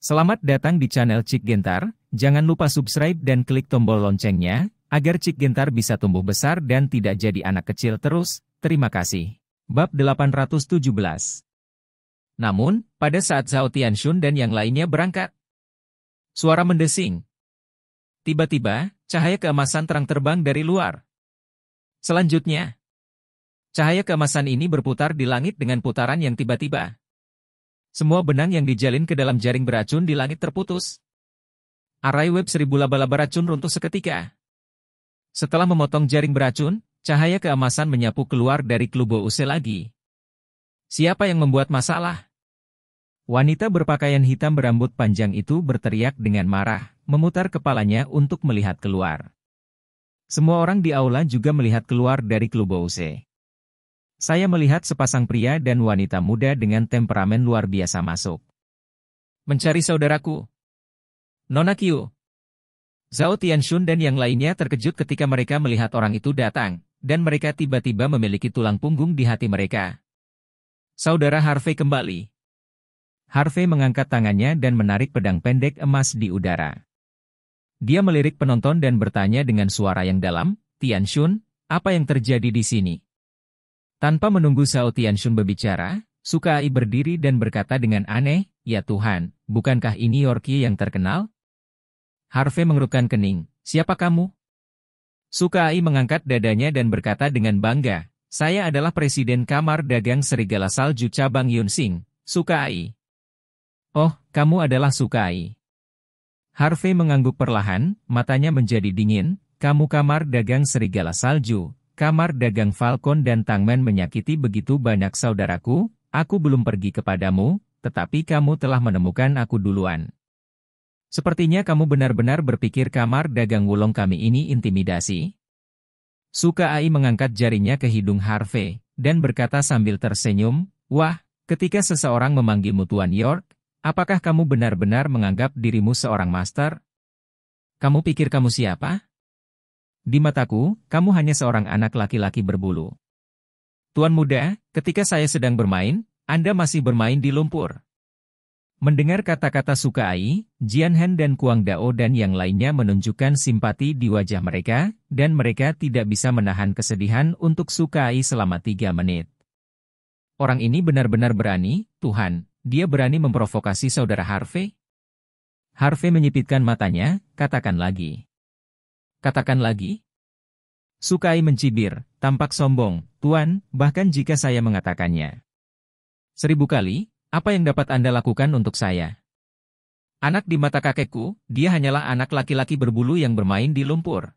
Selamat datang di channel Cik Gentar, jangan lupa subscribe dan klik tombol loncengnya, agar Cik Gentar bisa tumbuh besar dan tidak jadi anak kecil terus, terima kasih. Bab 817 Namun, pada saat Zhao Tianxun dan yang lainnya berangkat, suara mendesing. Tiba-tiba, cahaya keemasan terang terbang dari luar. Selanjutnya, cahaya keemasan ini berputar di langit dengan putaran yang tiba-tiba. Semua benang yang dijalin ke dalam jaring beracun di langit terputus. Arai web seribu laba-laba racun runtuh seketika. Setelah memotong jaring beracun, cahaya keemasan menyapu keluar dari klubo Use lagi. Siapa yang membuat masalah? Wanita berpakaian hitam berambut panjang itu berteriak dengan marah, memutar kepalanya untuk melihat keluar. Semua orang di aula juga melihat keluar dari klubo Use. Saya melihat sepasang pria dan wanita muda dengan temperamen luar biasa masuk. Mencari saudaraku. Nona Kyu. Zhao Tianshun dan yang lainnya terkejut ketika mereka melihat orang itu datang, dan mereka tiba-tiba memiliki tulang punggung di hati mereka. Saudara Harvey kembali. Harvey mengangkat tangannya dan menarik pedang pendek emas di udara. Dia melirik penonton dan bertanya dengan suara yang dalam, Tianshun, apa yang terjadi di sini? Tanpa menunggu Tian Shun berbicara, Sukai berdiri dan berkata dengan aneh, Ya Tuhan, bukankah ini Yorkie yang terkenal? Harvey mengerutkan kening, siapa kamu? Sukai mengangkat dadanya dan berkata dengan bangga, saya adalah Presiden Kamar Dagang Serigala Salju Cabang Yunsing, Sukai. Oh, kamu adalah Sukai. Harvey mengangguk perlahan, matanya menjadi dingin, kamu Kamar Dagang Serigala Salju, Kamar dagang Falcon dan Tangmen menyakiti begitu banyak saudaraku, aku belum pergi kepadamu, tetapi kamu telah menemukan aku duluan. Sepertinya kamu benar-benar berpikir kamar dagang Wulong kami ini intimidasi. Suka Ai mengangkat jarinya ke hidung Harvey, dan berkata sambil tersenyum, Wah, ketika seseorang memanggilmu Tuan York, apakah kamu benar-benar menganggap dirimu seorang master? Kamu pikir kamu siapa? Di mataku, kamu hanya seorang anak laki-laki berbulu. Tuan muda, ketika saya sedang bermain, Anda masih bermain di lumpur. Mendengar kata-kata Ai, Jian Han dan Kuang Dao dan yang lainnya menunjukkan simpati di wajah mereka, dan mereka tidak bisa menahan kesedihan untuk Ai selama tiga menit. Orang ini benar-benar berani, Tuhan, dia berani memprovokasi saudara Harvey. Harvey menyipitkan matanya, katakan lagi. Katakan lagi. Sukai mencibir, tampak sombong, Tuan, bahkan jika saya mengatakannya. Seribu kali, apa yang dapat Anda lakukan untuk saya? Anak di mata kakekku, dia hanyalah anak laki-laki berbulu yang bermain di lumpur.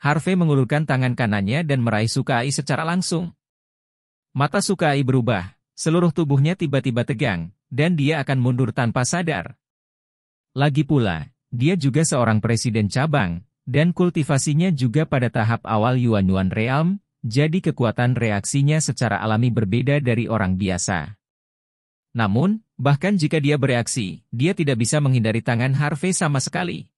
Harvey mengulurkan tangan kanannya dan meraih Sukai secara langsung. Mata Sukai berubah, seluruh tubuhnya tiba-tiba tegang, dan dia akan mundur tanpa sadar. Lagi pula, dia juga seorang presiden cabang, dan kultivasinya juga pada tahap awal Yuan-Yuan Realm, jadi kekuatan reaksinya secara alami berbeda dari orang biasa. Namun, bahkan jika dia bereaksi, dia tidak bisa menghindari tangan Harvey sama sekali.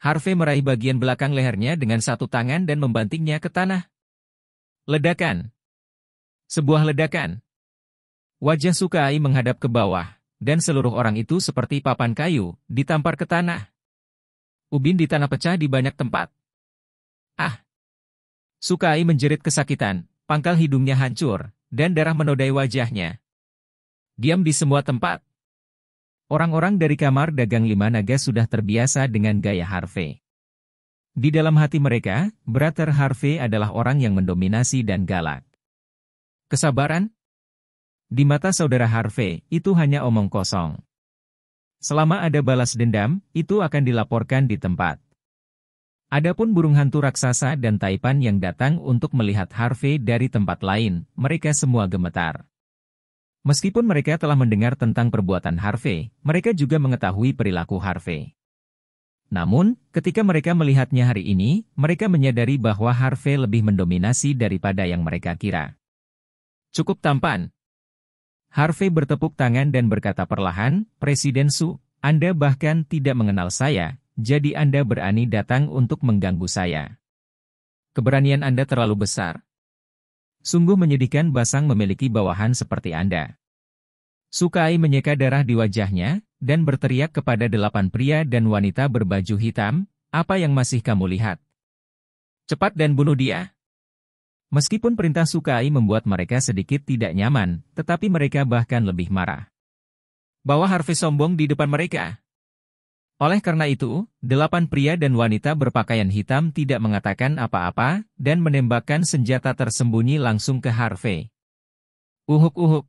Harvey meraih bagian belakang lehernya dengan satu tangan dan membantingnya ke tanah. Ledakan. Sebuah ledakan. Wajah Sukai menghadap ke bawah, dan seluruh orang itu seperti papan kayu, ditampar ke tanah ubin di tanah pecah di banyak tempat. Ah! Sukai menjerit kesakitan, pangkal hidungnya hancur, dan darah menodai wajahnya. Diam di semua tempat. Orang-orang dari kamar dagang lima naga sudah terbiasa dengan gaya Harvey. Di dalam hati mereka, Brother Harvey adalah orang yang mendominasi dan galak. Kesabaran? Di mata saudara Harvey, itu hanya omong kosong. Selama ada balas dendam, itu akan dilaporkan di tempat. Adapun burung hantu raksasa dan taipan yang datang untuk melihat Harvey dari tempat lain, mereka semua gemetar. Meskipun mereka telah mendengar tentang perbuatan Harvey, mereka juga mengetahui perilaku Harvey. Namun, ketika mereka melihatnya hari ini, mereka menyadari bahwa Harvey lebih mendominasi daripada yang mereka kira. Cukup tampan, Harvey bertepuk tangan dan berkata perlahan, Presiden Su, Anda bahkan tidak mengenal saya, jadi Anda berani datang untuk mengganggu saya. Keberanian Anda terlalu besar. Sungguh menyedihkan Basang memiliki bawahan seperti Anda. Sukai menyeka darah di wajahnya, dan berteriak kepada delapan pria dan wanita berbaju hitam, apa yang masih kamu lihat? Cepat dan bunuh dia. Meskipun perintah Sukai membuat mereka sedikit tidak nyaman, tetapi mereka bahkan lebih marah. Bawa Harvey sombong di depan mereka. Oleh karena itu, delapan pria dan wanita berpakaian hitam tidak mengatakan apa-apa dan menembakkan senjata tersembunyi langsung ke Harvey. Uhuk-uhuk.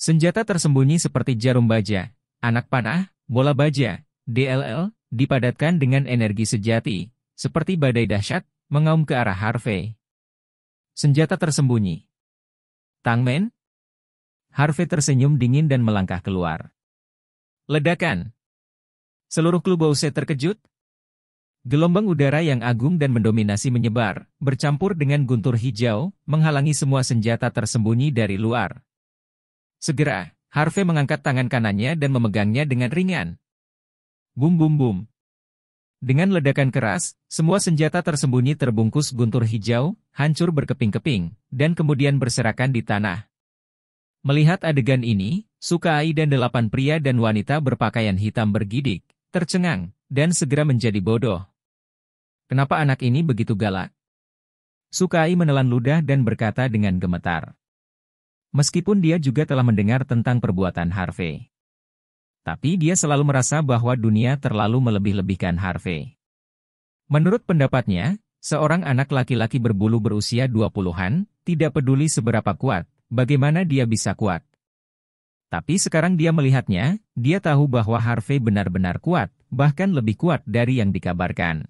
Senjata tersembunyi seperti jarum baja, anak panah, bola baja, DLL, dipadatkan dengan energi sejati, seperti badai dahsyat, mengaum ke arah Harvey. Senjata tersembunyi. Tang Men? Harvey tersenyum dingin dan melangkah keluar. Ledakan. Seluruh klub Bose terkejut. Gelombang udara yang agung dan mendominasi menyebar, bercampur dengan guntur hijau, menghalangi semua senjata tersembunyi dari luar. Segera, Harvey mengangkat tangan kanannya dan memegangnya dengan ringan. Bum bum bum. Dengan ledakan keras, semua senjata tersembunyi terbungkus guntur hijau, hancur berkeping-keping, dan kemudian berserakan di tanah. Melihat adegan ini, Sukai dan delapan pria dan wanita berpakaian hitam bergidik, tercengang, dan segera menjadi bodoh. Kenapa anak ini begitu galak? Sukai menelan ludah dan berkata dengan gemetar. Meskipun dia juga telah mendengar tentang perbuatan Harvey. Tapi dia selalu merasa bahwa dunia terlalu melebih-lebihkan Harvey. Menurut pendapatnya, seorang anak laki-laki berbulu berusia 20-an, tidak peduli seberapa kuat, bagaimana dia bisa kuat. Tapi sekarang dia melihatnya, dia tahu bahwa Harvey benar-benar kuat, bahkan lebih kuat dari yang dikabarkan.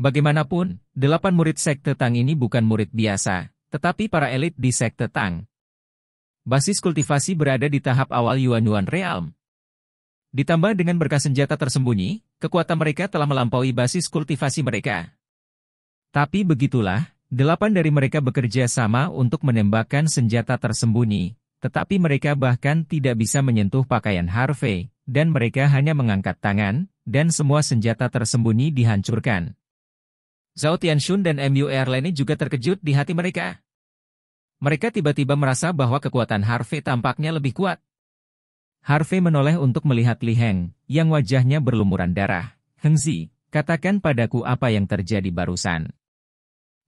Bagaimanapun, delapan murid sekte Tang ini bukan murid biasa, tetapi para elit di sekte Tang. Basis kultivasi berada di tahap awal Yuan Yuan Realm, Ditambah dengan berkas senjata tersembunyi, kekuatan mereka telah melampaui basis kultivasi mereka. Tapi begitulah, delapan dari mereka bekerja sama untuk menembakkan senjata tersembunyi, tetapi mereka bahkan tidak bisa menyentuh pakaian Harvey, dan mereka hanya mengangkat tangan, dan semua senjata tersembunyi dihancurkan. Zhao Tianxun dan MU Lenny juga terkejut di hati mereka. Mereka tiba-tiba merasa bahwa kekuatan Harvey tampaknya lebih kuat. Harvey menoleh untuk melihat Li Heng, yang wajahnya berlumuran darah. Hengzi, katakan padaku apa yang terjadi barusan.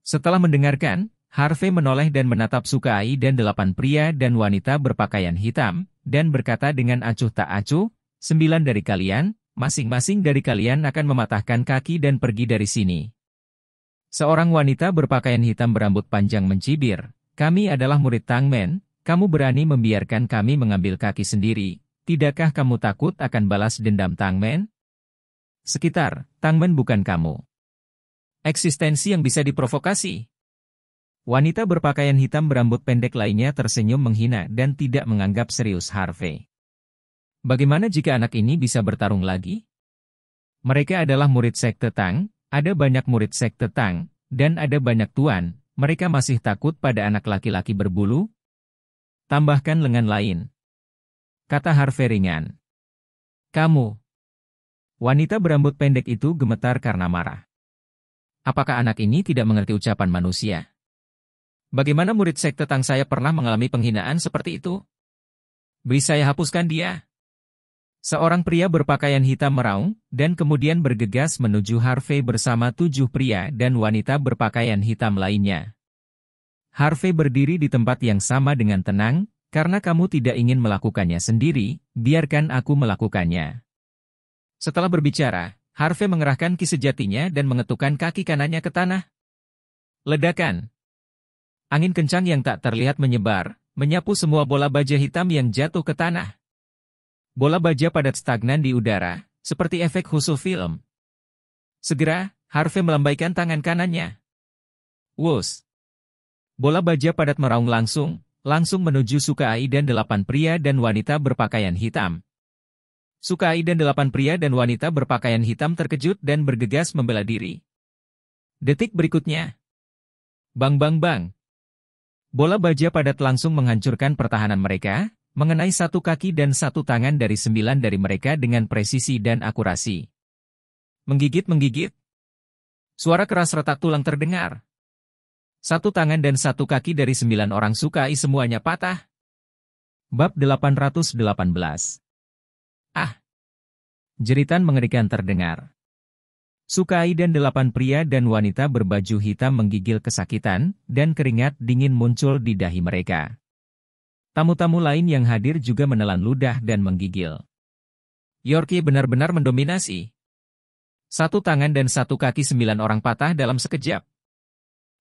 Setelah mendengarkan, Harvey menoleh dan menatap Sukai dan delapan pria dan wanita berpakaian hitam, dan berkata dengan acuh tak acuh, sembilan dari kalian, masing-masing dari kalian akan mematahkan kaki dan pergi dari sini. Seorang wanita berpakaian hitam berambut panjang mencibir, kami adalah murid Tangmen, kamu berani membiarkan kami mengambil kaki sendiri, Tidakkah kamu takut akan balas dendam Tangmen? Sekitar, Tangmen bukan kamu. Eksistensi yang bisa diprovokasi. Wanita berpakaian hitam berambut pendek lainnya tersenyum menghina dan tidak menganggap serius Harvey. Bagaimana jika anak ini bisa bertarung lagi? Mereka adalah murid sekte Tang, ada banyak murid sekte Tang, dan ada banyak tuan, mereka masih takut pada anak laki-laki berbulu? Tambahkan lengan lain, kata Harvey ringan. Kamu. Wanita berambut pendek itu gemetar karena marah. Apakah anak ini tidak mengerti ucapan manusia? Bagaimana murid sekte Tang saya pernah mengalami penghinaan seperti itu? Beri saya hapuskan dia. Seorang pria berpakaian hitam meraung, dan kemudian bergegas menuju Harvey bersama tujuh pria dan wanita berpakaian hitam lainnya. Harvey berdiri di tempat yang sama dengan tenang, karena kamu tidak ingin melakukannya sendiri, biarkan aku melakukannya. Setelah berbicara, Harvey mengerahkan ki sejatinya dan mengetukkan kaki kanannya ke tanah. Ledakan. Angin kencang yang tak terlihat menyebar, menyapu semua bola baja hitam yang jatuh ke tanah. Bola baja padat stagnan di udara, seperti efek khusus film. Segera, Harvey melambaikan tangan kanannya. Wus. Bola baja padat meraung langsung, Langsung menuju Sukai dan delapan pria dan wanita berpakaian hitam. Sukai dan delapan pria dan wanita berpakaian hitam terkejut dan bergegas membela diri. Detik berikutnya. Bang bang bang. Bola baja padat langsung menghancurkan pertahanan mereka, mengenai satu kaki dan satu tangan dari sembilan dari mereka dengan presisi dan akurasi. Menggigit-menggigit. Suara keras retak tulang terdengar. Satu tangan dan satu kaki dari sembilan orang Sukai semuanya patah. Bab 818 Ah! Jeritan mengerikan terdengar. Sukai dan delapan pria dan wanita berbaju hitam menggigil kesakitan, dan keringat dingin muncul di dahi mereka. Tamu-tamu lain yang hadir juga menelan ludah dan menggigil. Yorkie benar-benar mendominasi. Satu tangan dan satu kaki sembilan orang patah dalam sekejap.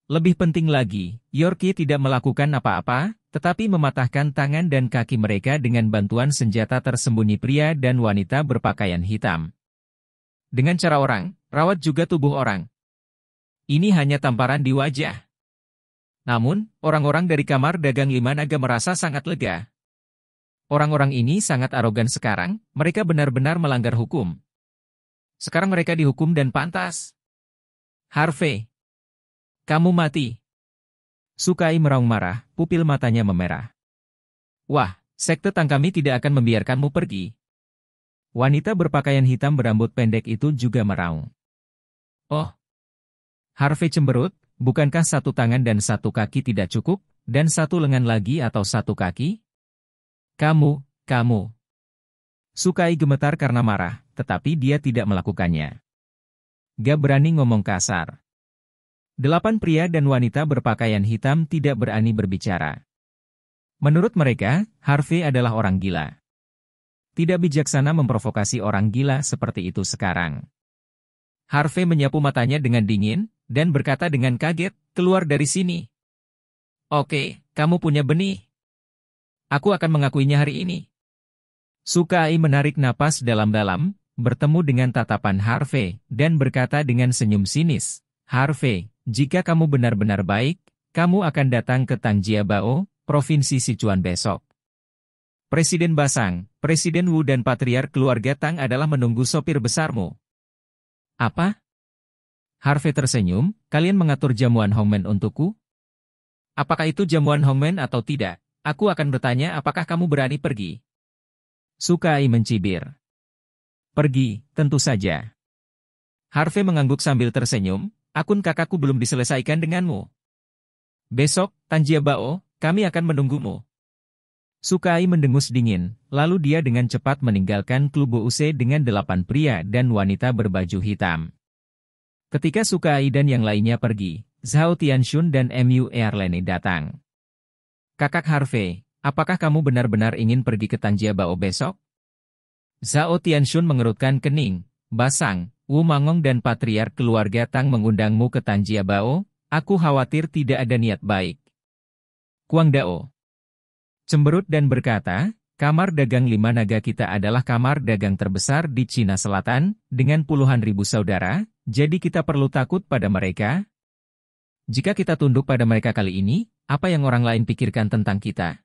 Lebih penting lagi, Yorkie tidak melakukan apa-apa, tetapi mematahkan tangan dan kaki mereka dengan bantuan senjata tersembunyi pria dan wanita berpakaian hitam. Dengan cara orang, rawat juga tubuh orang. Ini hanya tamparan di wajah. Namun, orang-orang dari kamar dagang lima naga merasa sangat lega. Orang-orang ini sangat arogan sekarang, mereka benar-benar melanggar hukum. Sekarang mereka dihukum dan pantas. Harvey kamu mati. Sukai meraung marah, pupil matanya memerah. Wah, sekte tang kami tidak akan membiarkanmu pergi. Wanita berpakaian hitam berambut pendek itu juga meraung. Oh. Harvey cemberut, bukankah satu tangan dan satu kaki tidak cukup, dan satu lengan lagi atau satu kaki? Kamu, kamu. Sukai gemetar karena marah, tetapi dia tidak melakukannya. Gak berani ngomong kasar. Delapan pria dan wanita berpakaian hitam tidak berani berbicara. Menurut mereka, Harvey adalah orang gila. Tidak bijaksana memprovokasi orang gila seperti itu sekarang. Harvey menyapu matanya dengan dingin, dan berkata dengan kaget, keluar dari sini. Oke, kamu punya benih. Aku akan mengakuinya hari ini. Sukai menarik napas dalam-dalam, bertemu dengan tatapan Harvey, dan berkata dengan senyum sinis, Harvey, jika kamu benar-benar baik, kamu akan datang ke Bao, Provinsi Sichuan besok. Presiden Basang, Presiden Wu dan Patriar keluarga Tang adalah menunggu sopir besarmu. Apa? Harvey tersenyum, kalian mengatur jamuan Hongmen untukku? Apakah itu jamuan Hongmen atau tidak? Aku akan bertanya apakah kamu berani pergi? Sukai mencibir. Pergi, tentu saja. Harvey mengangguk sambil tersenyum, akun kakakku belum diselesaikan denganmu. Besok, Tanjia Bao, kami akan menunggumu. Sukai mendengus dingin, lalu dia dengan cepat meninggalkan klub Use dengan delapan pria dan wanita berbaju hitam. Ketika Sukai dan yang lainnya pergi, Zhao Tianxun dan Mu Erlene datang. Kakak Harvey, apakah kamu benar-benar ingin pergi ke Tanjia Bao besok? Zhao Tianxun mengerutkan kening, basang, Wu Mangong dan patriar keluarga Tang mengundangmu ke Tanjia Bao, aku khawatir tidak ada niat baik. Kuang Dao cemberut dan berkata, kamar dagang lima naga kita adalah kamar dagang terbesar di Cina Selatan, dengan puluhan ribu saudara, jadi kita perlu takut pada mereka. Jika kita tunduk pada mereka kali ini, apa yang orang lain pikirkan tentang kita?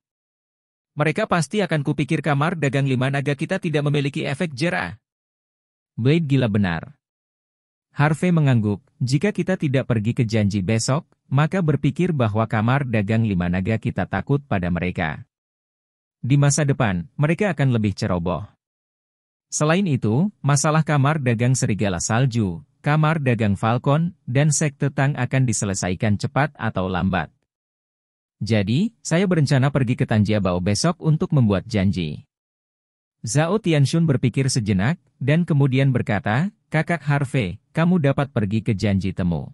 Mereka pasti akan kupikir kamar dagang lima naga kita tidak memiliki efek jerah. Blade gila benar. Harvey mengangguk, jika kita tidak pergi ke janji besok, maka berpikir bahwa kamar dagang lima naga kita takut pada mereka. Di masa depan, mereka akan lebih ceroboh. Selain itu, masalah kamar dagang serigala salju, kamar dagang falcon, dan sekte tang akan diselesaikan cepat atau lambat. Jadi, saya berencana pergi ke Tanjiabao besok untuk membuat janji. Zhao Tianxun berpikir sejenak, dan kemudian berkata, Kakak Harvey, kamu dapat pergi ke janji temu.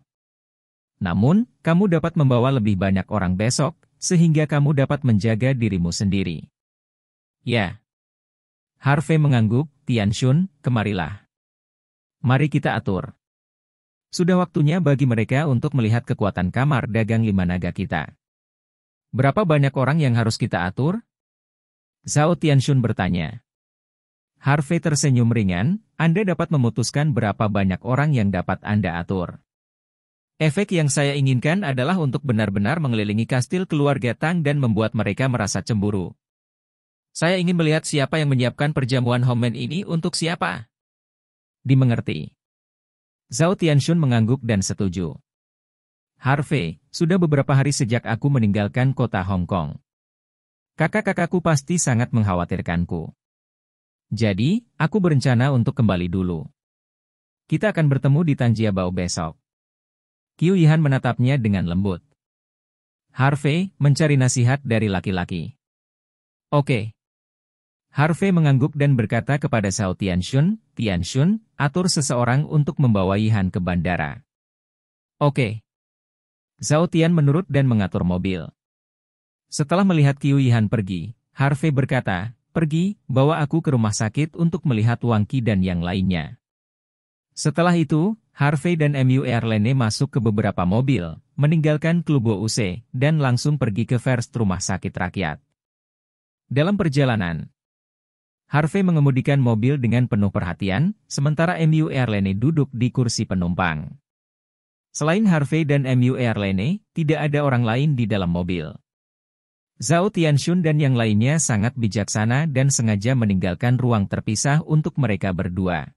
Namun, kamu dapat membawa lebih banyak orang besok, sehingga kamu dapat menjaga dirimu sendiri. Ya. Harvey mengangguk, Tianshun, kemarilah. Mari kita atur. Sudah waktunya bagi mereka untuk melihat kekuatan kamar dagang lima naga kita. Berapa banyak orang yang harus kita atur? Zhao Tianshun bertanya. Harvey tersenyum ringan, Anda dapat memutuskan berapa banyak orang yang dapat Anda atur. Efek yang saya inginkan adalah untuk benar-benar mengelilingi kastil keluarga Tang dan membuat mereka merasa cemburu. Saya ingin melihat siapa yang menyiapkan perjamuan homen ini untuk siapa. Dimengerti. Zhao Tianshun mengangguk dan setuju. Harvey, sudah beberapa hari sejak aku meninggalkan kota Hong Kong. Kakak-kakakku pasti sangat mengkhawatirkanku. Jadi, aku berencana untuk kembali dulu. Kita akan bertemu di Tanjia Bao besok. Qiu Yihan menatapnya dengan lembut. Harvey mencari nasihat dari laki-laki. Oke. Harvey mengangguk dan berkata kepada Sao Tianxun, Tianxun, atur seseorang untuk membawa Yihan ke bandara. Oke. Zhao Tian menurut dan mengatur mobil. Setelah melihat Qiu Yihan pergi, Harvey berkata, Pergi, bawa aku ke rumah sakit untuk melihat Wangki dan yang lainnya. Setelah itu, Harvey dan MU Erlene masuk ke beberapa mobil, meninggalkan klub UC, dan langsung pergi ke First Rumah Sakit Rakyat. Dalam perjalanan, Harvey mengemudikan mobil dengan penuh perhatian, sementara MU Erlene duduk di kursi penumpang. Selain Harvey dan MU Erlene, tidak ada orang lain di dalam mobil. Zhao Tianxun dan yang lainnya sangat bijaksana dan sengaja meninggalkan ruang terpisah untuk mereka berdua.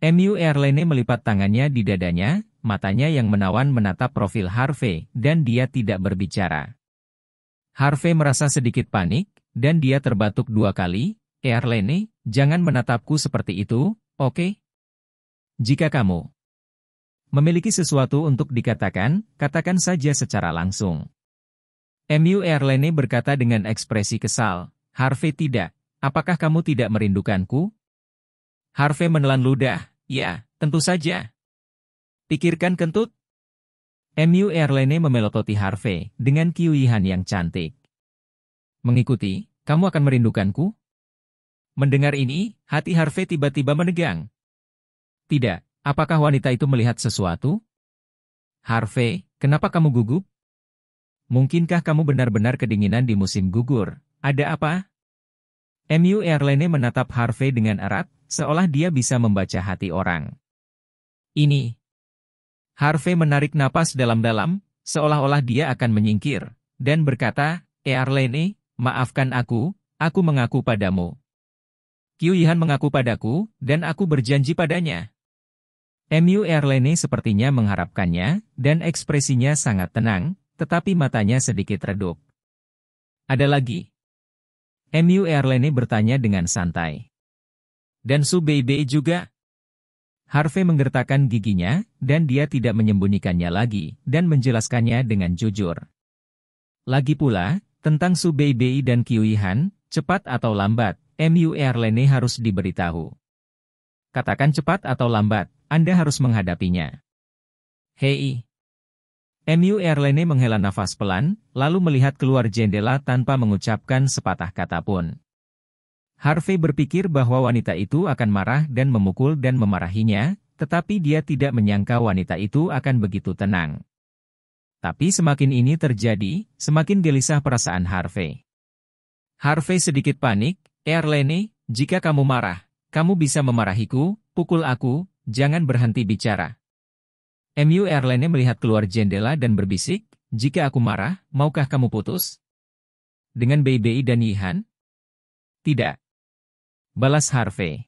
Mu Erlene melipat tangannya di dadanya, matanya yang menawan menatap profil Harvey, dan dia tidak berbicara. Harvey merasa sedikit panik, dan dia terbatuk dua kali, Erlene, jangan menatapku seperti itu, oke? Okay? Jika kamu memiliki sesuatu untuk dikatakan, katakan saja secara langsung. MU Erlene berkata dengan ekspresi kesal, Harvey tidak, apakah kamu tidak merindukanku? Harvey menelan ludah, ya, tentu saja. Pikirkan kentut? MU Erlene memelototi Harvey dengan kiuihan yang cantik. Mengikuti, kamu akan merindukanku? Mendengar ini, hati Harvey tiba-tiba menegang. Tidak, apakah wanita itu melihat sesuatu? Harvey, kenapa kamu gugup? Mungkinkah kamu benar-benar kedinginan di musim gugur? Ada apa? MU Airline menatap Harvey dengan erat, seolah dia bisa membaca hati orang. Ini. Harvey menarik napas dalam-dalam, seolah-olah dia akan menyingkir, dan berkata, Airline, maafkan aku, aku mengaku padamu. Qiu Yihan mengaku padaku, dan aku berjanji padanya. MU Airline sepertinya mengharapkannya, dan ekspresinya sangat tenang, tetapi matanya sedikit redup. Ada lagi? MU Erlene bertanya dengan santai. Dan Subebe juga? Harvey menggertakkan giginya, dan dia tidak menyembunyikannya lagi, dan menjelaskannya dengan jujur. Lagi pula, tentang Subebe dan Kiwihan, cepat atau lambat, MU Erlene harus diberitahu. Katakan cepat atau lambat, Anda harus menghadapinya. Hei! MU Erlene menghela nafas pelan, lalu melihat keluar jendela tanpa mengucapkan sepatah kata pun. Harvey berpikir bahwa wanita itu akan marah dan memukul dan memarahinya, tetapi dia tidak menyangka wanita itu akan begitu tenang. Tapi semakin ini terjadi, semakin gelisah perasaan Harvey. Harvey sedikit panik, Erlene, jika kamu marah, kamu bisa memarahiku, pukul aku, jangan berhenti bicara. MU Airline melihat keluar jendela dan berbisik, jika aku marah, maukah kamu putus? Dengan BBI dan Yihan? Tidak. Balas Harvey.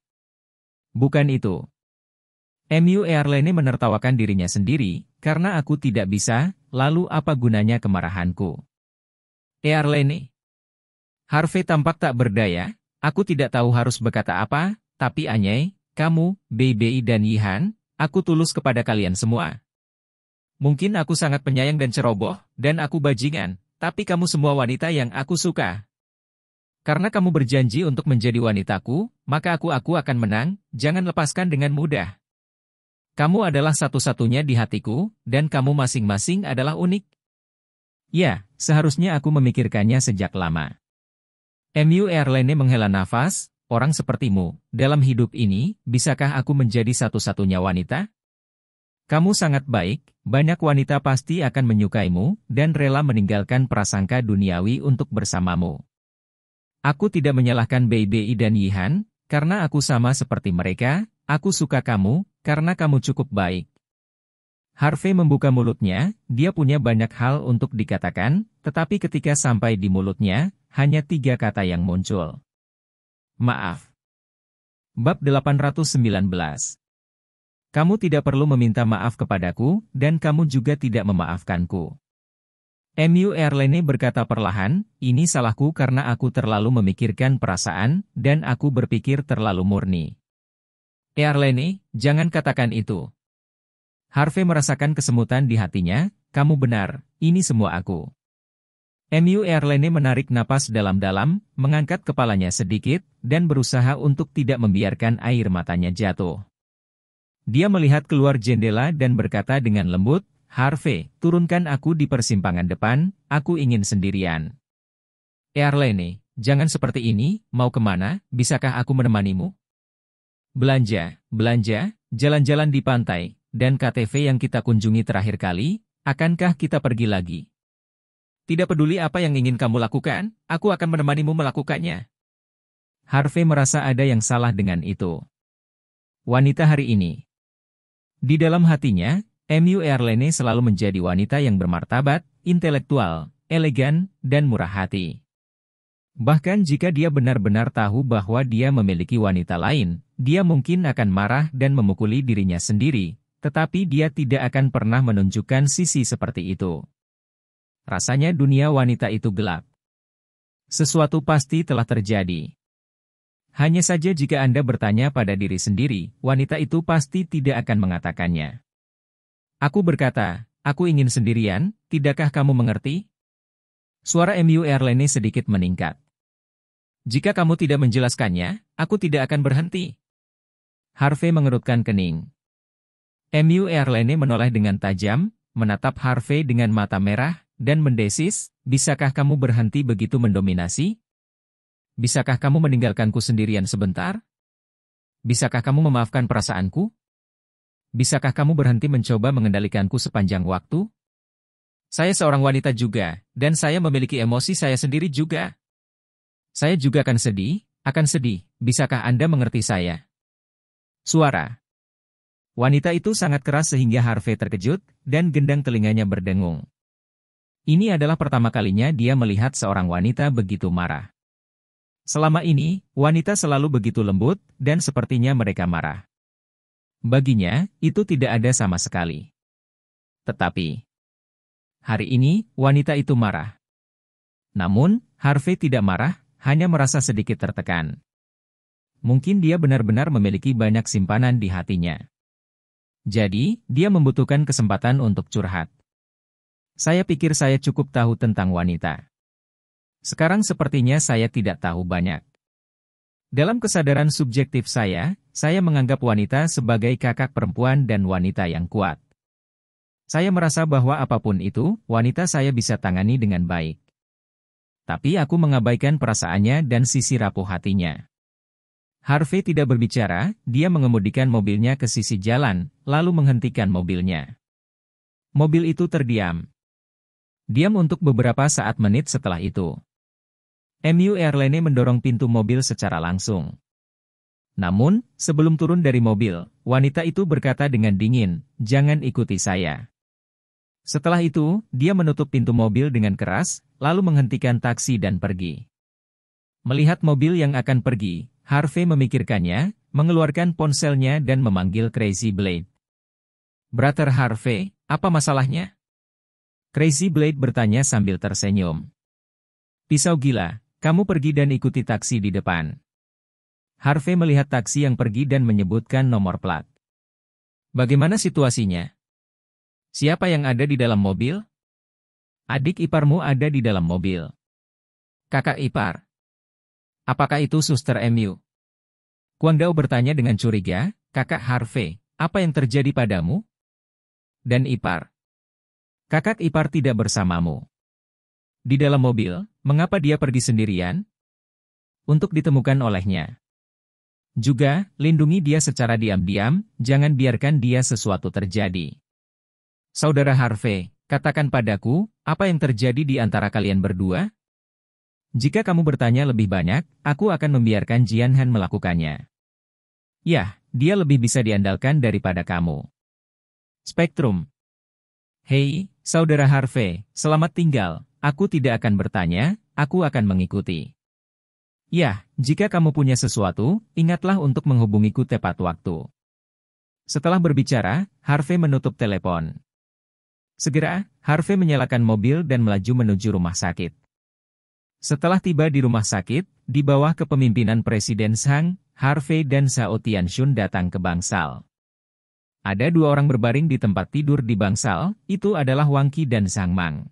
Bukan itu. MU Airline menertawakan dirinya sendiri, karena aku tidak bisa, lalu apa gunanya kemarahanku? Airline. Harvey tampak tak berdaya, aku tidak tahu harus berkata apa, tapi Anyai, kamu, BBI dan Yihan, Aku tulus kepada kalian semua. Mungkin aku sangat penyayang dan ceroboh, dan aku bajingan, tapi kamu semua wanita yang aku suka. Karena kamu berjanji untuk menjadi wanitaku, maka aku-aku akan menang, jangan lepaskan dengan mudah. Kamu adalah satu-satunya di hatiku, dan kamu masing-masing adalah unik. Ya, seharusnya aku memikirkannya sejak lama. MU Airline menghela nafas, orang sepertimu, dalam hidup ini, bisakah aku menjadi satu-satunya wanita? Kamu sangat baik, banyak wanita pasti akan menyukaimu, dan rela meninggalkan prasangka duniawi untuk bersamamu. Aku tidak menyalahkan Bei Bei dan Yihan, karena aku sama seperti mereka, aku suka kamu, karena kamu cukup baik. Harvey membuka mulutnya, dia punya banyak hal untuk dikatakan, tetapi ketika sampai di mulutnya, hanya tiga kata yang muncul. Maaf. Bab 819 Kamu tidak perlu meminta maaf kepadaku, dan kamu juga tidak memaafkanku. MU Airline berkata perlahan, ini salahku karena aku terlalu memikirkan perasaan, dan aku berpikir terlalu murni. Erlene, jangan katakan itu. Harvey merasakan kesemutan di hatinya, kamu benar, ini semua aku. MU Airline menarik napas dalam-dalam, mengangkat kepalanya sedikit, dan berusaha untuk tidak membiarkan air matanya jatuh. Dia melihat keluar jendela dan berkata dengan lembut, Harvey, turunkan aku di persimpangan depan, aku ingin sendirian. Erlene, jangan seperti ini, mau kemana, bisakah aku menemanimu? Belanja, belanja, jalan-jalan di pantai, dan KTV yang kita kunjungi terakhir kali, akankah kita pergi lagi? Tidak peduli apa yang ingin kamu lakukan, aku akan menemanimu melakukannya. Harvey merasa ada yang salah dengan itu. Wanita hari ini. Di dalam hatinya, MU Erlene selalu menjadi wanita yang bermartabat, intelektual, elegan, dan murah hati. Bahkan jika dia benar-benar tahu bahwa dia memiliki wanita lain, dia mungkin akan marah dan memukuli dirinya sendiri, tetapi dia tidak akan pernah menunjukkan sisi seperti itu. Rasanya dunia wanita itu gelap. Sesuatu pasti telah terjadi. Hanya saja jika Anda bertanya pada diri sendiri, wanita itu pasti tidak akan mengatakannya. Aku berkata, aku ingin sendirian, tidakkah kamu mengerti? Suara MU Erlene sedikit meningkat. Jika kamu tidak menjelaskannya, aku tidak akan berhenti. Harvey mengerutkan kening. MU Erlene menoleh dengan tajam, menatap Harvey dengan mata merah, dan mendesis, bisakah kamu berhenti begitu mendominasi? Bisakah kamu meninggalkanku sendirian sebentar? Bisakah kamu memaafkan perasaanku? Bisakah kamu berhenti mencoba mengendalikanku sepanjang waktu? Saya seorang wanita juga, dan saya memiliki emosi saya sendiri juga. Saya juga akan sedih, akan sedih. Bisakah Anda mengerti saya? Suara. Wanita itu sangat keras sehingga Harvey terkejut, dan gendang telinganya berdengung. Ini adalah pertama kalinya dia melihat seorang wanita begitu marah. Selama ini, wanita selalu begitu lembut, dan sepertinya mereka marah. Baginya, itu tidak ada sama sekali. Tetapi, hari ini, wanita itu marah. Namun, Harvey tidak marah, hanya merasa sedikit tertekan. Mungkin dia benar-benar memiliki banyak simpanan di hatinya. Jadi, dia membutuhkan kesempatan untuk curhat. Saya pikir saya cukup tahu tentang wanita. Sekarang sepertinya saya tidak tahu banyak. Dalam kesadaran subjektif saya, saya menganggap wanita sebagai kakak perempuan dan wanita yang kuat. Saya merasa bahwa apapun itu, wanita saya bisa tangani dengan baik. Tapi aku mengabaikan perasaannya dan sisi rapuh hatinya. Harvey tidak berbicara, dia mengemudikan mobilnya ke sisi jalan, lalu menghentikan mobilnya. Mobil itu terdiam. Diam untuk beberapa saat menit setelah itu. MU Airline mendorong pintu mobil secara langsung. Namun, sebelum turun dari mobil, wanita itu berkata dengan dingin, jangan ikuti saya. Setelah itu, dia menutup pintu mobil dengan keras, lalu menghentikan taksi dan pergi. Melihat mobil yang akan pergi, Harvey memikirkannya, mengeluarkan ponselnya dan memanggil Crazy Blade. Brother Harvey, apa masalahnya? Crazy Blade bertanya sambil tersenyum. Pisau gila, kamu pergi dan ikuti taksi di depan. Harvey melihat taksi yang pergi dan menyebutkan nomor plat. Bagaimana situasinya? Siapa yang ada di dalam mobil? Adik iparmu ada di dalam mobil. Kakak ipar. Apakah itu suster MU? Kuang Dao bertanya dengan curiga, kakak Harvey, apa yang terjadi padamu? Dan ipar, Kakak ipar tidak bersamamu. Di dalam mobil, mengapa dia pergi sendirian? Untuk ditemukan olehnya. Juga, lindungi dia secara diam-diam, jangan biarkan dia sesuatu terjadi. Saudara Harvey, katakan padaku, apa yang terjadi di antara kalian berdua? Jika kamu bertanya lebih banyak, aku akan membiarkan Jian Han melakukannya. Yah, dia lebih bisa diandalkan daripada kamu. Spektrum, Hei, Saudara Harvey, selamat tinggal. Aku tidak akan bertanya, aku akan mengikuti. Ya, jika kamu punya sesuatu, ingatlah untuk menghubungiku tepat waktu. Setelah berbicara, Harvey menutup telepon. Segera, Harvey menyalakan mobil dan melaju menuju rumah sakit. Setelah tiba di rumah sakit, di bawah kepemimpinan Presiden Sang, Harvey dan Sao Shun datang ke bangsal. Ada dua orang berbaring di tempat tidur di bangsal, itu adalah Wangki dan Sang Mang.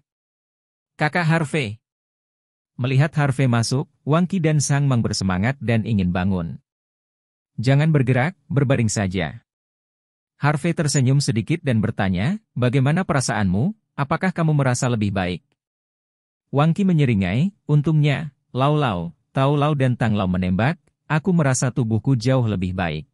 Kakak Harvey. Melihat Harvey masuk, Wangki dan Sang Mang bersemangat dan ingin bangun. Jangan bergerak, berbaring saja. Harvey tersenyum sedikit dan bertanya, bagaimana perasaanmu, apakah kamu merasa lebih baik? Wangki menyeringai, untungnya, Lau Lau, Tau Lau dan Tang Lau menembak, aku merasa tubuhku jauh lebih baik.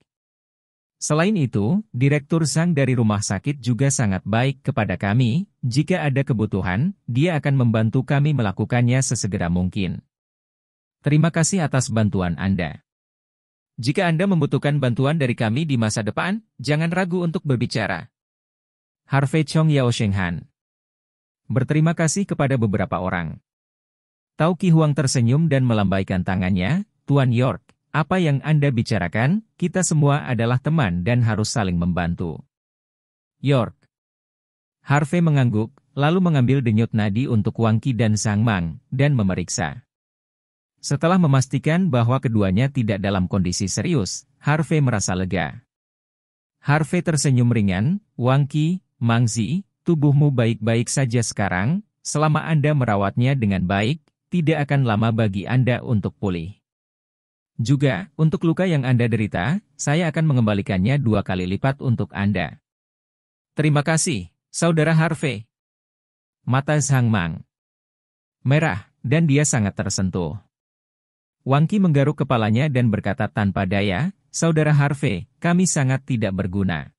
Selain itu, Direktur Zhang dari rumah sakit juga sangat baik kepada kami, jika ada kebutuhan, dia akan membantu kami melakukannya sesegera mungkin. Terima kasih atas bantuan Anda. Jika Anda membutuhkan bantuan dari kami di masa depan, jangan ragu untuk berbicara. Harvey Chong Yao Sheng Han Berterima kasih kepada beberapa orang. Tao Ki Huang tersenyum dan melambaikan tangannya, Tuan York, apa yang Anda bicarakan, kita semua adalah teman dan harus saling membantu. York. Harvey mengangguk, lalu mengambil denyut nadi untuk Wang Wangki dan Sang Mang, dan memeriksa. Setelah memastikan bahwa keduanya tidak dalam kondisi serius, Harvey merasa lega. Harvey tersenyum ringan, Wang Mang Zi, tubuhmu baik-baik saja sekarang, selama Anda merawatnya dengan baik, tidak akan lama bagi Anda untuk pulih. Juga, untuk luka yang Anda derita, saya akan mengembalikannya dua kali lipat untuk Anda. Terima kasih, Saudara Harvey. Mata Zhang Mang merah, dan dia sangat tersentuh. Wang Wangki menggaruk kepalanya dan berkata tanpa daya, Saudara Harvey, kami sangat tidak berguna.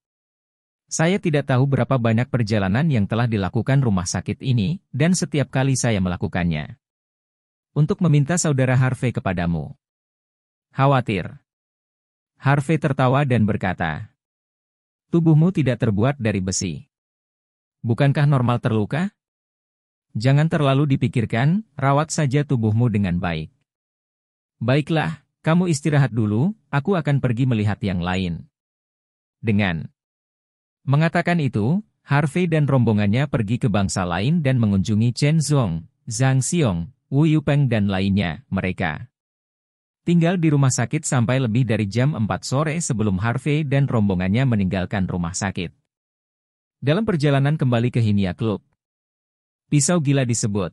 Saya tidak tahu berapa banyak perjalanan yang telah dilakukan rumah sakit ini, dan setiap kali saya melakukannya. Untuk meminta Saudara Harvey kepadamu. Khawatir. Harvey tertawa dan berkata, Tubuhmu tidak terbuat dari besi. Bukankah normal terluka? Jangan terlalu dipikirkan, rawat saja tubuhmu dengan baik. Baiklah, kamu istirahat dulu, aku akan pergi melihat yang lain. Dengan mengatakan itu, Harvey dan rombongannya pergi ke bangsa lain dan mengunjungi Chen Zhong, Zhang Xiong, Wu Yupeng dan lainnya, mereka tinggal di rumah sakit sampai lebih dari jam 4 sore sebelum Harvey dan rombongannya meninggalkan rumah sakit. Dalam perjalanan kembali ke Hinia Club, pisau gila disebut.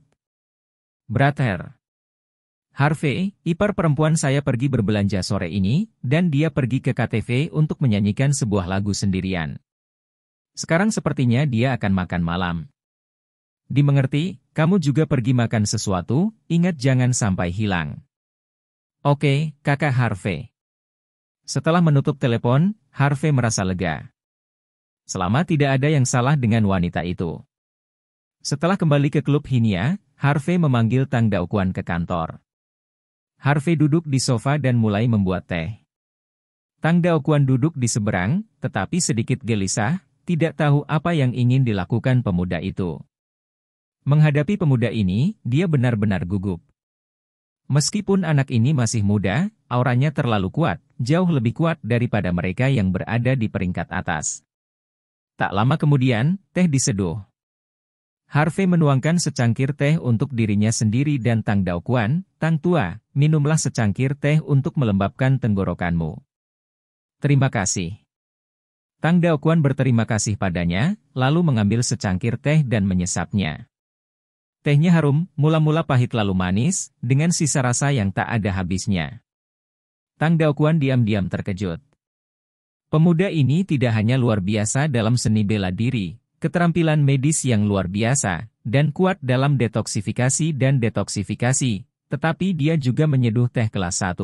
Brother. Harvey, ipar perempuan saya pergi berbelanja sore ini, dan dia pergi ke KTV untuk menyanyikan sebuah lagu sendirian. Sekarang sepertinya dia akan makan malam. Dimengerti, kamu juga pergi makan sesuatu, ingat jangan sampai hilang. Oke, kakak Harvey. Setelah menutup telepon, Harvey merasa lega. Selama tidak ada yang salah dengan wanita itu. Setelah kembali ke klub Hinia, Harvey memanggil Tang Daokuan ke kantor. Harvey duduk di sofa dan mulai membuat teh. Tang Daokuan duduk di seberang, tetapi sedikit gelisah, tidak tahu apa yang ingin dilakukan pemuda itu. Menghadapi pemuda ini, dia benar-benar gugup. Meskipun anak ini masih muda, auranya terlalu kuat, jauh lebih kuat daripada mereka yang berada di peringkat atas. Tak lama kemudian, teh diseduh. Harvey menuangkan secangkir teh untuk dirinya sendiri dan Tang Kuan, Tang Tua, minumlah secangkir teh untuk melembabkan tenggorokanmu. Terima kasih. Tang Kuan berterima kasih padanya, lalu mengambil secangkir teh dan menyesapnya. Tehnya harum, mula-mula pahit lalu manis, dengan sisa rasa yang tak ada habisnya. Tang Daokuan diam-diam terkejut. Pemuda ini tidak hanya luar biasa dalam seni bela diri, keterampilan medis yang luar biasa, dan kuat dalam detoksifikasi dan detoksifikasi, tetapi dia juga menyeduh teh kelas 1.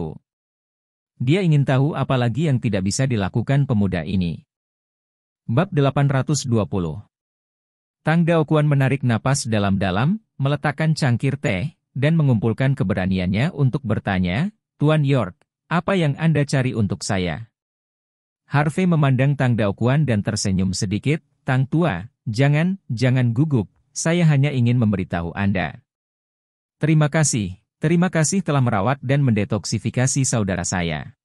Dia ingin tahu apa lagi yang tidak bisa dilakukan pemuda ini. Bab 820 Tang Daokuan menarik napas dalam-dalam, meletakkan cangkir teh, dan mengumpulkan keberaniannya untuk bertanya, Tuan York, apa yang Anda cari untuk saya? Harvey memandang Tang Daokuan dan tersenyum sedikit, Tang Tua, jangan, jangan gugup, saya hanya ingin memberitahu Anda. Terima kasih, terima kasih telah merawat dan mendetoksifikasi saudara saya.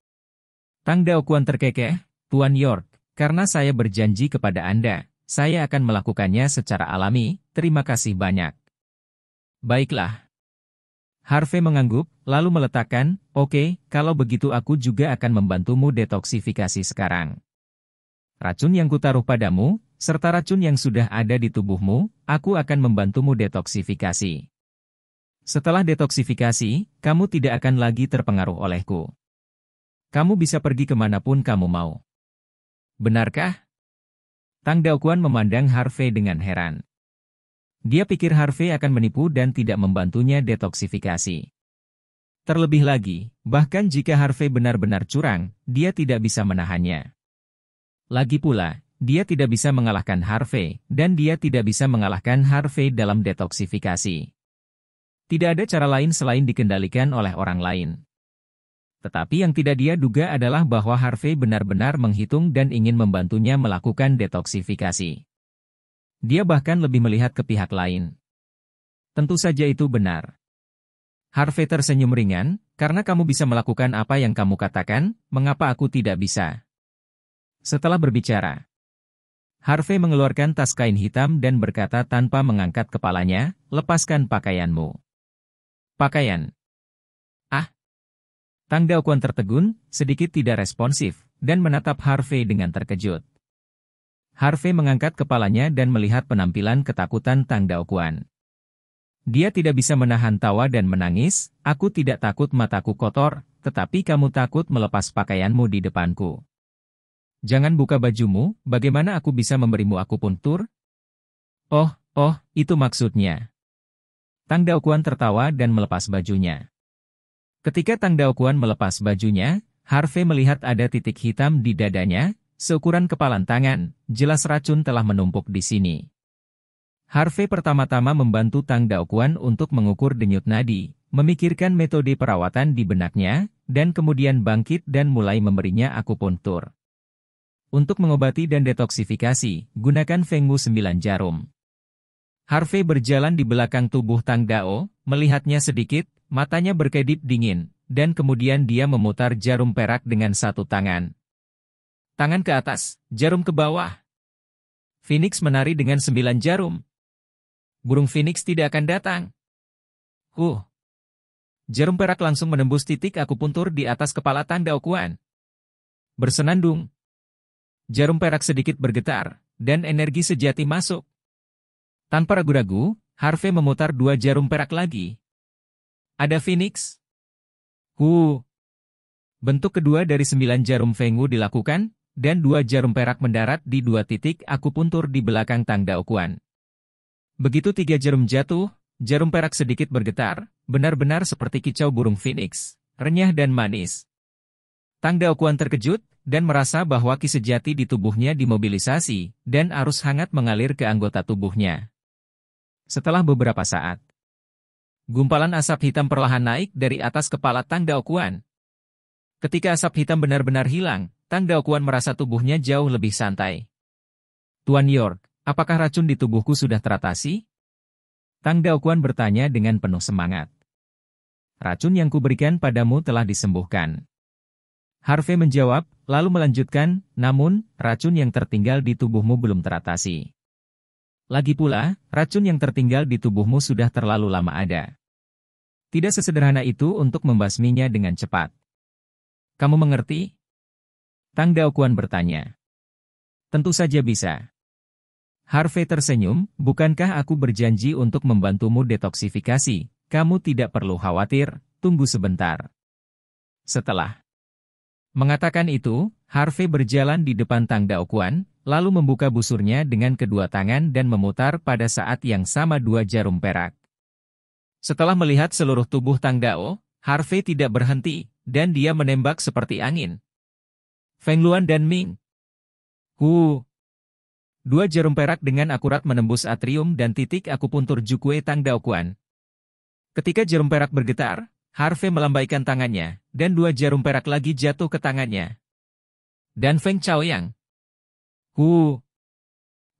Tang Daokuan terkekeh, Tuan York, karena saya berjanji kepada Anda, saya akan melakukannya secara alami, terima kasih banyak. Baiklah. Harvey mengangguk, lalu meletakkan, oke, okay, kalau begitu aku juga akan membantumu detoksifikasi sekarang. Racun yang kutaruh padamu, serta racun yang sudah ada di tubuhmu, aku akan membantumu detoksifikasi. Setelah detoksifikasi, kamu tidak akan lagi terpengaruh olehku. Kamu bisa pergi kemanapun kamu mau. Benarkah? Tang Daoquan memandang Harvey dengan heran. Dia pikir Harvey akan menipu dan tidak membantunya detoksifikasi. Terlebih lagi, bahkan jika Harvey benar-benar curang, dia tidak bisa menahannya. Lagi pula, dia tidak bisa mengalahkan Harvey, dan dia tidak bisa mengalahkan Harvey dalam detoksifikasi. Tidak ada cara lain selain dikendalikan oleh orang lain. Tetapi yang tidak dia duga adalah bahwa Harvey benar-benar menghitung dan ingin membantunya melakukan detoksifikasi. Dia bahkan lebih melihat ke pihak lain. Tentu saja itu benar. Harvey tersenyum ringan, karena kamu bisa melakukan apa yang kamu katakan, mengapa aku tidak bisa? Setelah berbicara, Harvey mengeluarkan tas kain hitam dan berkata tanpa mengangkat kepalanya, lepaskan pakaianmu. Pakaian. Ah. Tang Daoquan tertegun, sedikit tidak responsif, dan menatap Harvey dengan terkejut. Harvey mengangkat kepalanya dan melihat penampilan ketakutan Tang Daokuan. Dia tidak bisa menahan tawa dan menangis, aku tidak takut mataku kotor, tetapi kamu takut melepas pakaianmu di depanku. Jangan buka bajumu, bagaimana aku bisa memberimu akupuntur? Oh, oh, itu maksudnya. Tang Daokuan tertawa dan melepas bajunya. Ketika Tang Daokuan melepas bajunya, Harvey melihat ada titik hitam di dadanya, Seukuran kepalan tangan, jelas racun telah menumpuk di sini. Harvey pertama-tama membantu Tang Daokuan untuk mengukur denyut nadi, memikirkan metode perawatan di benaknya, dan kemudian bangkit dan mulai memberinya akupuntur. Untuk mengobati dan detoksifikasi, gunakan Fengmu 9 jarum. Harvey berjalan di belakang tubuh Tang Dao, melihatnya sedikit, matanya berkedip dingin, dan kemudian dia memutar jarum perak dengan satu tangan, Tangan ke atas, jarum ke bawah. Phoenix menari dengan sembilan jarum. Burung Phoenix tidak akan datang. Huh. Jarum perak langsung menembus titik aku puntur di atas kepala Tanda Okuan. Bersenandung. Jarum perak sedikit bergetar, dan energi sejati masuk. Tanpa ragu-ragu, Harvey memutar dua jarum perak lagi. Ada Phoenix. Huh. Bentuk kedua dari sembilan jarum Fengu dilakukan, dan dua jarum perak mendarat di dua titik aku puntur di belakang tangga ukuan. Begitu tiga jarum jatuh, jarum perak sedikit bergetar, benar-benar seperti kicau burung phoenix, renyah dan manis. Tangga ukuan terkejut, dan merasa bahwa ki sejati di tubuhnya dimobilisasi, dan arus hangat mengalir ke anggota tubuhnya. Setelah beberapa saat, gumpalan asap hitam perlahan naik dari atas kepala tangga okuan. Ketika asap hitam benar-benar hilang, Tang Daokuan merasa tubuhnya jauh lebih santai. Tuan York, apakah racun di tubuhku sudah teratasi? Tang Daokuan bertanya dengan penuh semangat. Racun yang kuberikan padamu telah disembuhkan. Harvey menjawab, lalu melanjutkan, namun, racun yang tertinggal di tubuhmu belum teratasi. Lagi pula, racun yang tertinggal di tubuhmu sudah terlalu lama ada. Tidak sesederhana itu untuk membasminya dengan cepat. Kamu mengerti? Tang Kuan bertanya. Tentu saja bisa. Harvey tersenyum, bukankah aku berjanji untuk membantumu detoksifikasi? Kamu tidak perlu khawatir, tunggu sebentar. Setelah mengatakan itu, Harvey berjalan di depan Tang Kuan, lalu membuka busurnya dengan kedua tangan dan memutar pada saat yang sama dua jarum perak. Setelah melihat seluruh tubuh Tang Dao, Harvey tidak berhenti, dan dia menembak seperti angin, Feng Luan dan Ming. Hu. Dua jarum perak dengan akurat menembus atrium dan titik aku puntur Jukue Tang Daoquan. Ketika jarum perak bergetar, Harvey melambaikan tangannya, dan dua jarum perak lagi jatuh ke tangannya. Dan Feng Chaoyang. Hu.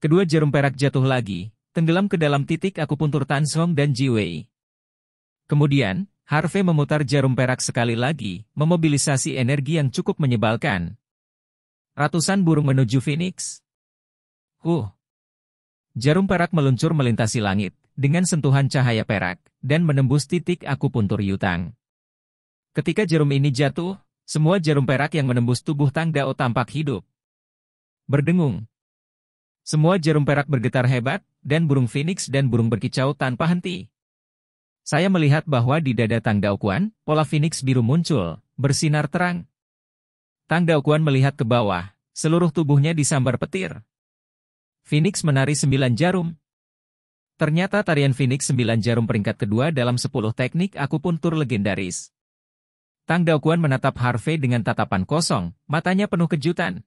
Kedua jarum perak jatuh lagi, tenggelam ke dalam titik aku puntur Tan Song dan Ji Wei. Kemudian, Harvey memutar jarum perak sekali lagi, memobilisasi energi yang cukup menyebalkan, Ratusan burung menuju Phoenix. Huh. Jarum perak meluncur melintasi langit, dengan sentuhan cahaya perak, dan menembus titik akupuntur Yutang. Ketika jarum ini jatuh, semua jarum perak yang menembus tubuh Tang Dao tampak hidup. Berdengung. Semua jarum perak bergetar hebat, dan burung Phoenix dan burung berkicau tanpa henti. Saya melihat bahwa di dada Tang Dao Kuan, pola Phoenix biru muncul, bersinar terang. Tang Daoguan melihat ke bawah, seluruh tubuhnya disambar petir. Phoenix menari sembilan jarum. Ternyata tarian Phoenix sembilan jarum peringkat kedua dalam sepuluh teknik akupuntur legendaris. Tang Daoguan menatap Harvey dengan tatapan kosong, matanya penuh kejutan.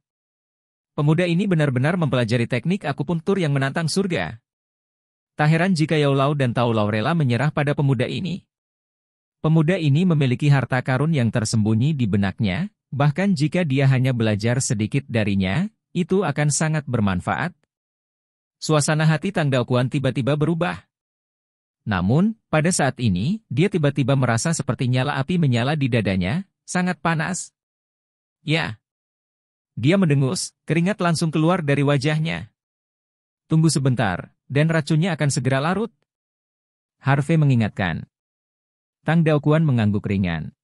Pemuda ini benar-benar mempelajari teknik akupuntur yang menantang surga. Tak heran jika Yao Lao dan Tao Lao rela menyerah pada pemuda ini. Pemuda ini memiliki harta karun yang tersembunyi di benaknya, Bahkan jika dia hanya belajar sedikit darinya, itu akan sangat bermanfaat. Suasana hati Tang Daoquan tiba-tiba berubah. Namun, pada saat ini, dia tiba-tiba merasa seperti nyala api menyala di dadanya, sangat panas. Ya. Dia mendengus, keringat langsung keluar dari wajahnya. Tunggu sebentar, dan racunnya akan segera larut. Harvey mengingatkan. Tang Daoquan mengangguk ringan.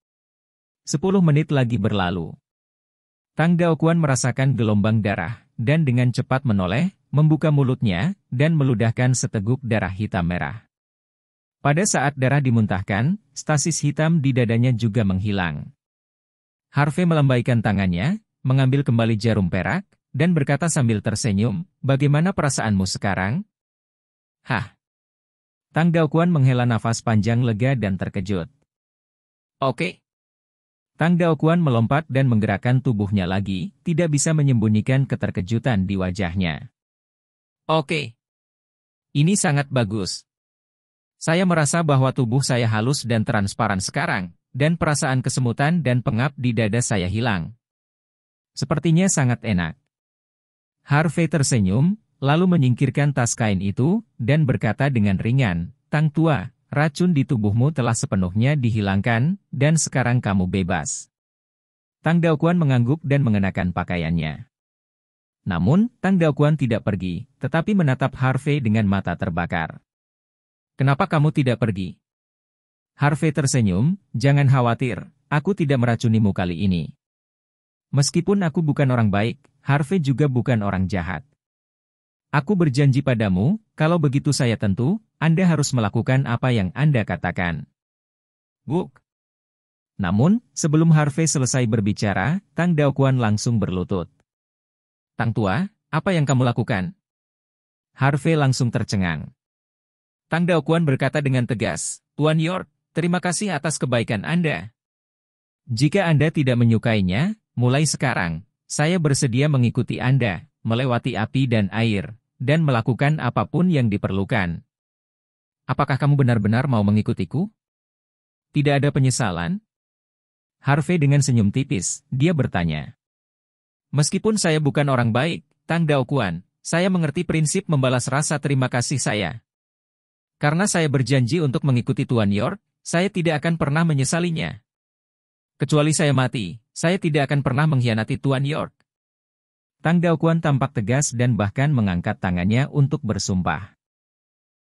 Sepuluh menit lagi berlalu. Tang Daoquan merasakan gelombang darah, dan dengan cepat menoleh, membuka mulutnya, dan meludahkan seteguk darah hitam merah. Pada saat darah dimuntahkan, stasis hitam di dadanya juga menghilang. Harvey melambaikan tangannya, mengambil kembali jarum perak, dan berkata sambil tersenyum, bagaimana perasaanmu sekarang? Hah. Tang Daoquan menghela nafas panjang lega dan terkejut. Oke, Tang Kuan melompat dan menggerakkan tubuhnya lagi, tidak bisa menyembunyikan keterkejutan di wajahnya. Oke. Ini sangat bagus. Saya merasa bahwa tubuh saya halus dan transparan sekarang, dan perasaan kesemutan dan pengap di dada saya hilang. Sepertinya sangat enak. Harvey tersenyum, lalu menyingkirkan tas kain itu, dan berkata dengan ringan, Tang Tua, racun di tubuhmu telah sepenuhnya dihilangkan, dan sekarang kamu bebas. Tang Daoquan mengangguk dan mengenakan pakaiannya. Namun, Tang Daoquan tidak pergi, tetapi menatap Harvey dengan mata terbakar. Kenapa kamu tidak pergi? Harvey tersenyum, jangan khawatir, aku tidak meracunimu kali ini. Meskipun aku bukan orang baik, Harvey juga bukan orang jahat. Aku berjanji padamu, kalau begitu saya tentu, Anda harus melakukan apa yang Anda katakan. buk. Namun, sebelum Harvey selesai berbicara, Tang Daoquan langsung berlutut. Tang Tua, apa yang kamu lakukan? Harvey langsung tercengang. Tang Daoquan berkata dengan tegas, Tuan York, terima kasih atas kebaikan Anda. Jika Anda tidak menyukainya, mulai sekarang, saya bersedia mengikuti Anda, melewati api dan air, dan melakukan apapun yang diperlukan. Apakah kamu benar-benar mau mengikutiku? Tidak ada penyesalan? Harvey dengan senyum tipis, dia bertanya. Meskipun saya bukan orang baik, Tang Daokuan, saya mengerti prinsip membalas rasa terima kasih saya. Karena saya berjanji untuk mengikuti Tuan York, saya tidak akan pernah menyesalinya. Kecuali saya mati, saya tidak akan pernah mengkhianati Tuan York. Tang Daoquan tampak tegas dan bahkan mengangkat tangannya untuk bersumpah.